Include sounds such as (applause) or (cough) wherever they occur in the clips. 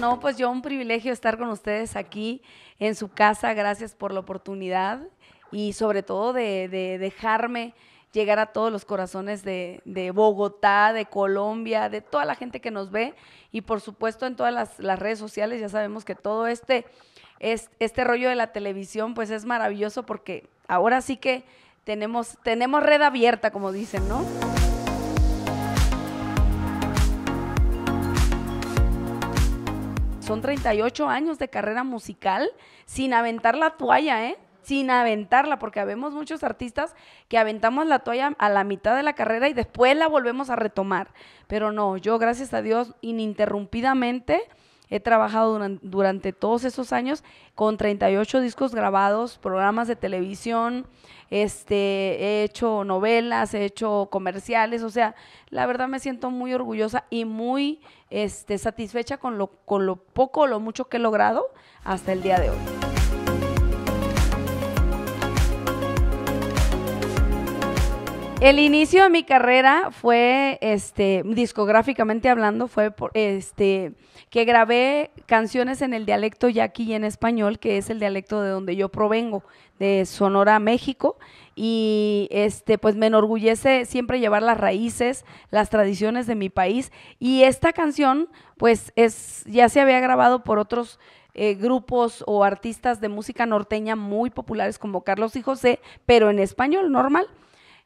No, pues yo un privilegio estar con ustedes aquí en su casa. Gracias por la oportunidad y sobre todo de, dejarme llegar a todos los corazones de, Bogotá, de Colombia, de toda la gente que nos ve y por supuesto en todas las, redes sociales. Ya sabemos que todo este, este, este rollo de la televisión pues es maravilloso porque ahora sí que tenemos, tenemos red abierta, como dicen, ¿no? son 38 años de carrera musical sin aventar la toalla, ¿eh? Sin aventarla, porque vemos muchos artistas que aventamos la toalla a la mitad de la carrera y después la volvemos a retomar. Pero no, yo gracias a Dios ininterrumpidamente He trabajado durante, todos esos años con 38 discos grabados, programas de televisión, este, he hecho novelas, he hecho comerciales, o sea, la verdad me siento muy orgullosa y muy este, satisfecha con lo, con lo poco o lo mucho que he logrado hasta el día de hoy. El inicio de mi carrera fue, este, discográficamente hablando, fue por, este, que grabé canciones en el dialecto yaqui y en español, que es el dialecto de donde yo provengo, de Sonora, México. Y este, pues me enorgullece siempre llevar las raíces, las tradiciones de mi país. Y esta canción, pues, es, ya se había grabado por otros eh, grupos o artistas de música norteña muy populares como Carlos y José, pero en español normal.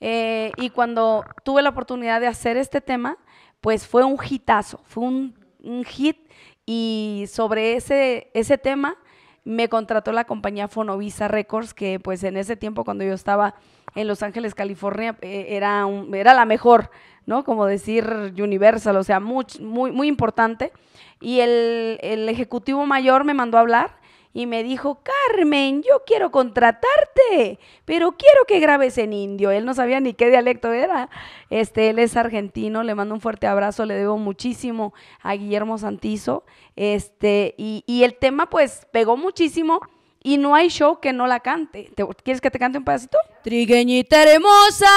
Eh, y cuando tuve la oportunidad de hacer este tema, pues fue un hitazo, fue un, hit y sobre ese, ese tema me contrató la compañía Fonovisa Records, que pues en ese tiempo cuando yo estaba en Los Ángeles, California, eh, era, era la mejor, ¿no? Como decir Universal, o sea, muy, muy, muy importante. Y el, el, ejecutivo mayor me mandó a hablar y me dijo, Carmen, yo quiero contratarte, pero quiero que grabes en indio. Él no sabía ni qué dialecto era. Este, él es argentino, le mando un fuerte abrazo, le debo muchísimo a Guillermo Santizo. Este, y, el tema pues pegó muchísimo. Y no hay show que no la cante. ¿Quieres que te cante un pedacito? Trigueñita hermosa,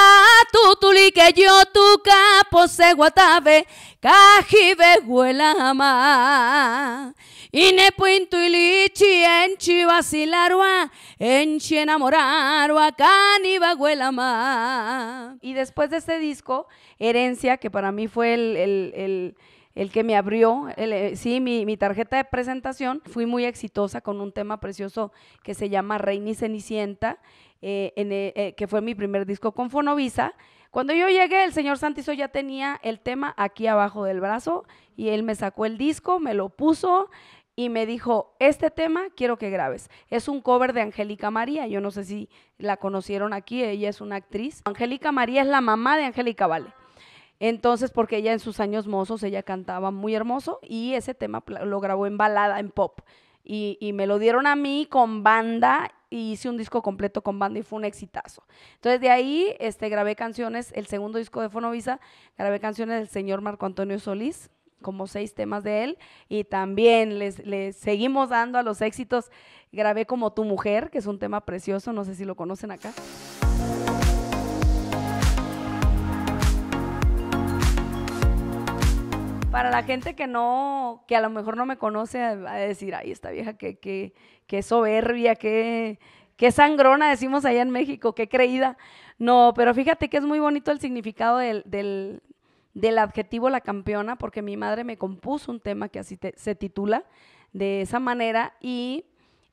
tuli que yo tu capo se guatabe, cajibe huelama. Y después de este disco, Herencia, que para mí fue el, el, el que me abrió, eh, sí, mi, mi, tarjeta de presentación. Fui muy exitosa con un tema precioso que se llama y Cenicienta, eh, eh, que fue mi primer disco con Fonovisa. Cuando yo llegué, el señor Santizo ya tenía el tema aquí abajo del brazo y él me sacó el disco, me lo puso, y me dijo, este tema quiero que grabes. Es un cover de Angélica María, yo no sé si la conocieron aquí, ella es una actriz. Angélica María es la mamá de Angélica Vale. Entonces, porque ella en sus años mozos, ella cantaba muy hermoso y ese tema lo grabó en balada, en pop. Y, me lo dieron a mí con banda y hice un disco completo con banda y fue un exitazo. Entonces de ahí este, grabé canciones, el segundo disco de Fonovisa, grabé canciones del señor Marco Antonio Solís, como seis temas de él y también les, les, seguimos dando a los éxitos. Grabé como Tu Mujer, que es un tema precioso, no sé si lo conocen acá. Para la gente que no, que a lo mejor no me conoce, va a decir, ay, esta vieja qué qué qué soberbia, qué qué sangrona, decimos allá en México, qué creída. No, pero fíjate que es muy bonito el significado del, del adjetivo la campeona, porque mi madre me compuso un tema que así se titula de esa manera y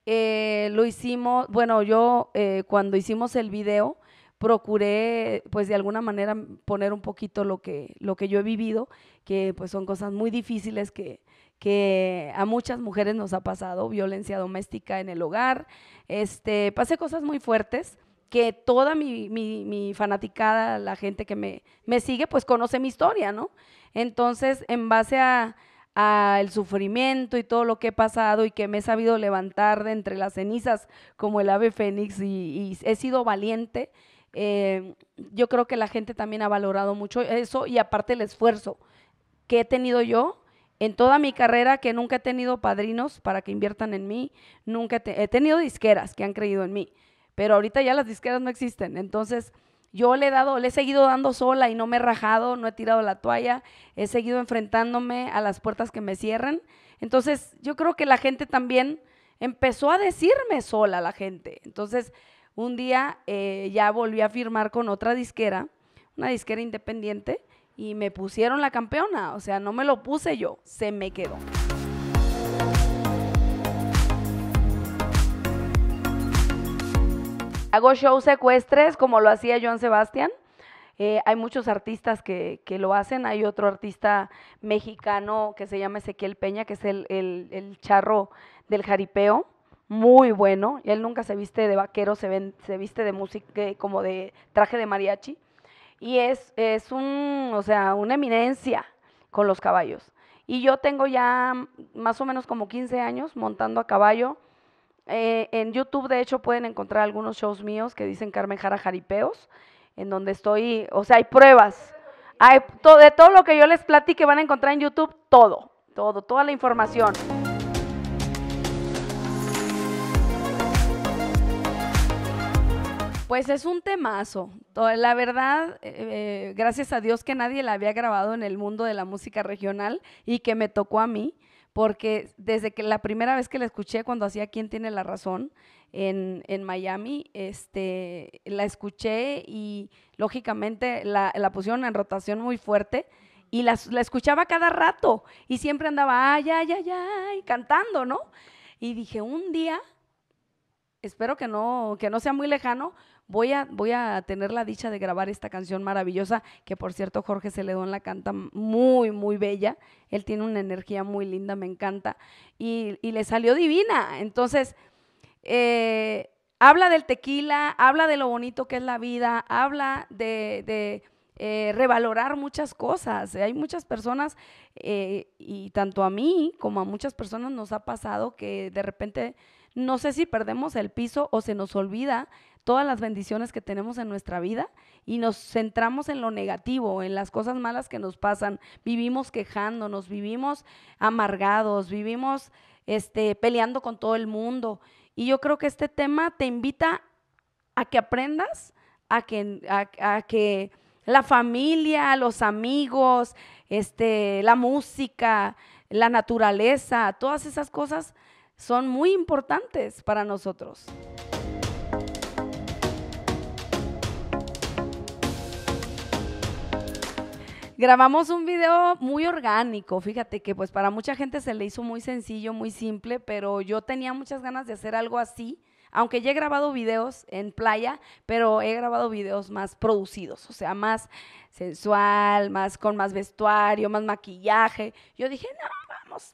eh, lo hicimos, bueno, yo eh, cuando hicimos el video procuré pues de alguna manera poner un poquito lo que, lo que yo he vivido, que pues son cosas muy difíciles que, que a muchas mujeres nos ha pasado, violencia doméstica en el hogar, este, pasé cosas muy fuertes que toda mi, fanaticada, la gente que me, sigue, pues conoce mi historia, ¿no? Entonces, en base a, el sufrimiento y todo lo que he pasado y que me he sabido levantar de entre las cenizas como el ave fénix y, he sido valiente, em, yo creo que la gente también ha valorado mucho eso y aparte el esfuerzo que he tenido yo en toda mi carrera que nunca he tenido padrinos para que inviertan en mí, nunca he tenido disqueras que han creído en mí, pero ahorita ya las disqueras no existen. Entonces, yo le he dado, le he seguido dando sola y no me he rajado, no he tirado la toalla, he seguido enfrentándome a las puertas que me cierran. Entonces, yo creo que la gente también empezó a decirme sola la gente. Entonces, un día eh, ya volví a firmar con otra disquera, una disquera independiente, y me pusieron la campeona. O sea, no me lo puse yo, se me quedó. Hago shows secuestres, como lo hacía Joan Sebastián. Eh, hay muchos artistas que, lo hacen. Hay otro artista mexicano que se llama Ezequiel Peña, que es el, el, charro del jaripeo. Muy bueno. Él nunca se viste de vaquero, se, se viste de música, como de traje de mariachi. Y es, es un, o sea, una eminencia con los caballos. Y yo tengo ya más o menos como 15 años montando a caballo eh, en YouTube, de hecho, pueden encontrar algunos shows míos que dicen Carmen Jara Jaripeos, en donde estoy, o sea, hay pruebas. Hay de todo lo que yo les platique van a encontrar en YouTube todo, todo, toda la información. Pues es un temazo. La verdad, eh, eh, gracias a Dios que nadie la había grabado en el mundo de la música regional y que me tocó a mí porque desde que la primera vez que la escuché cuando hacía Quién tiene la razón en, Miami, este, la escuché y lógicamente la, la pusieron en rotación muy fuerte y la, la, escuchaba cada rato y siempre andaba ay, ay, ay, ay, cantando, ¿no? Y dije, un día espero que no, que no sea muy lejano, voy a, voy a tener la dicha de grabar esta canción maravillosa, que por cierto Jorge Celedón la canta muy, muy bella, él tiene una energía muy linda, me encanta, y, le salió divina. Entonces, eh, habla del tequila, habla de lo bonito que es la vida, habla de... Eh, revalorar muchas cosas. Hay muchas personas, eh, y tanto a mí como a muchas personas nos ha pasado que de repente no sé si perdemos el piso o se nos olvida todas las bendiciones que tenemos en nuestra vida y nos centramos en lo negativo, en las cosas malas que nos pasan. Vivimos quejándonos, vivimos amargados, vivimos este, peleando con todo el mundo. Y yo creo que este tema te invita a que aprendas, a que, a, que la familia, los amigos, este, la música, la naturaleza, todas esas cosas son muy importantes para nosotros. grabamos un video muy orgánico, fíjate que pues para mucha gente se le hizo muy sencillo, muy simple, pero yo tenía muchas ganas de hacer algo así, aunque ya he grabado videos en playa, pero he grabado videos más producidos, o sea, más sensual, más con más vestuario, más maquillaje. Yo dije, no,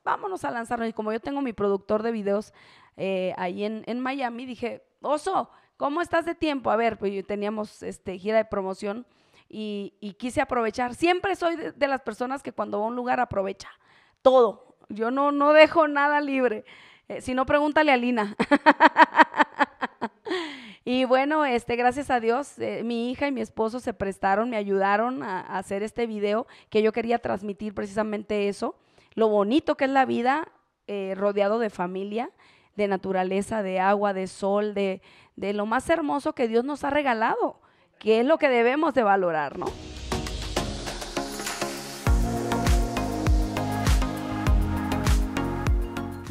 vámonos, a lanzarnos. Y como yo tengo mi productor de videos eh, ahí en, Miami, dije, oso, ¿cómo estás de tiempo? A ver, pues teníamos este, gira de promoción y, quise aprovechar. Siempre soy de, las personas que cuando va a un lugar aprovecha todo. Yo no, dejo nada libre. Eh, si no, pregúntale a Lina. (laughs) Y bueno, este, gracias a Dios, eh, mi hija y mi esposo se prestaron, me ayudaron a, hacer este video, que yo quería transmitir precisamente eso lo bonito que es la vida eh, rodeado de familia, de naturaleza, de agua, de sol, de, de lo más hermoso que Dios nos ha regalado, que es lo que debemos de valorar, ¿no?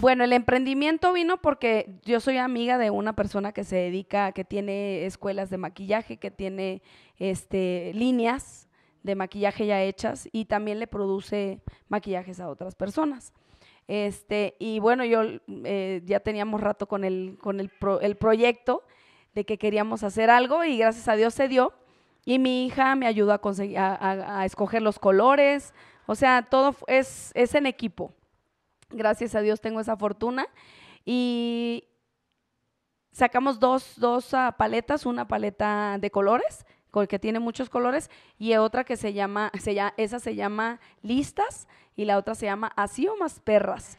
Bueno, el emprendimiento vino porque yo soy amiga de una persona que se dedica, que tiene escuelas de maquillaje, que tiene este, líneas de maquillaje ya hechas y también le produce maquillajes a otras personas. Este, y bueno, yo eh, ya teníamos rato con, el, con el, proyecto de que queríamos hacer algo y gracias a Dios se dio. Y mi hija me ayudó a, conseguir, a, escoger los colores, o sea, todo es, en equipo. Gracias a Dios tengo esa fortuna. Y, sacamos dos, ah, paletas, una paleta de colores que tiene muchos colores, y otra que se llama, esa se llama listas, y la otra se llama así o más perras.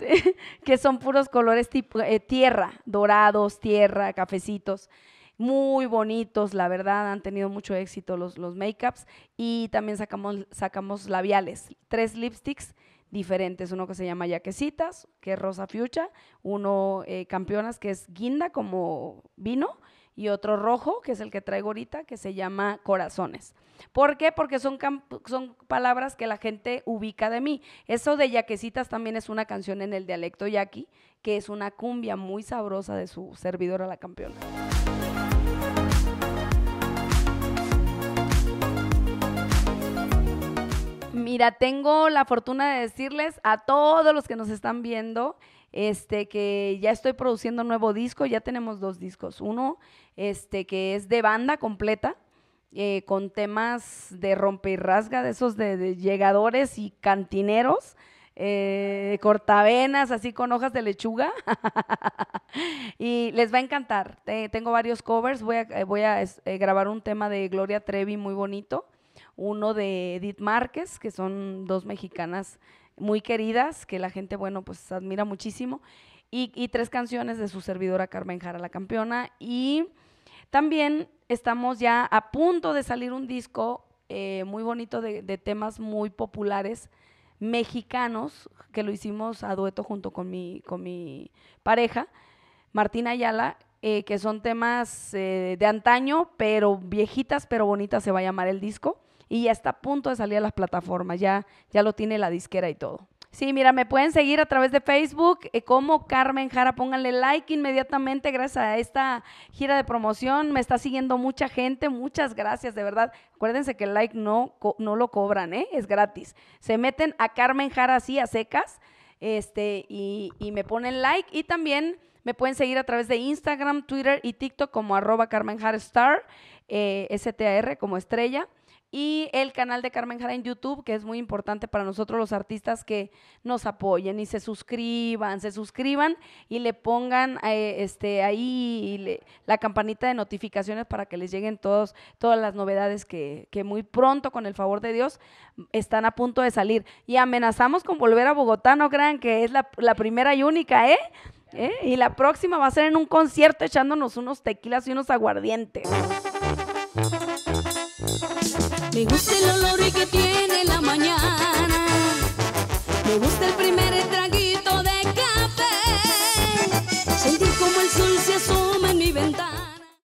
(laughs) que son puros colores tipo eh, tierra, dorados, tierra, cafecitos muy bonitos, la verdad, han tenido mucho éxito los, los make-ups y también sacamos, sacamos labiales, tres lipsticks diferentes, uno que se llama Yaquecitas, que es Rosa fiucha, uno eh, Campeonas, que es Guinda como vino, y otro rojo, que es el que traigo ahorita, que se llama Corazones. ¿Por qué? Porque son, son palabras que la gente ubica de mí. Eso de Yaquecitas también es una canción en el dialecto yaqui, que es una cumbia muy sabrosa de su servidora la campeona. Mira, tengo la fortuna de decirles a todos los que nos están viendo este, que ya estoy produciendo un nuevo disco, ya tenemos dos discos. Uno, este, que es de banda completa, eh, con temas de rompe y rasga, de esos de, llegadores y cantineros, eh, cortavenas, así con hojas de lechuga. (laughs) y les va a encantar. tengo varios covers, voy a, voy a eh, grabar un tema de Gloria Trevi muy bonito, uno de Edith Márquez, que son dos mexicanas muy queridas, que la gente, bueno, pues admira muchísimo, y, tres canciones de su servidora Carmen Jara, la campeona, y también estamos ya a punto de salir un disco eh, muy bonito de, temas muy populares mexicanos, que lo hicimos a dueto junto con mi, con mi pareja, Martina Ayala, eh, que son temas eh, de antaño, pero viejitas, pero bonitas se va a llamar el disco y ya está a punto de salir a las plataformas, ya, ya lo tiene la disquera y todo. Sí, mira, me pueden seguir a través de Facebook eh, como Carmen Jara. Pónganle like inmediatamente gracias a esta gira de promoción. Me está siguiendo mucha gente. Muchas gracias, de verdad. Acuérdense que el like no, no lo cobran, ¿eh? es gratis. Se meten a Carmen Jara así a secas este, y, me ponen like. Y también me pueden seguir a través de Instagram, Twitter y TikTok como arroba Carmen Jara Star, eh, r como estrella y el canal de Carmen Jara en YouTube, que es muy importante para nosotros los artistas que nos apoyen y se suscriban, se suscriban y le pongan eh, este, ahí la campanita de notificaciones para que les lleguen todos, todas las novedades que, muy pronto, con el favor de Dios, están a punto de salir. Y amenazamos con volver a Bogotá, no crean que es la, primera y única, ¿eh? ¿eh? Y la próxima va a ser en un concierto echándonos unos tequilas y unos aguardientes. Me gusta el olor que tiene la mañana. Me gusta el primer traguito de café. Sentir como el sol se asoma en mi ventana.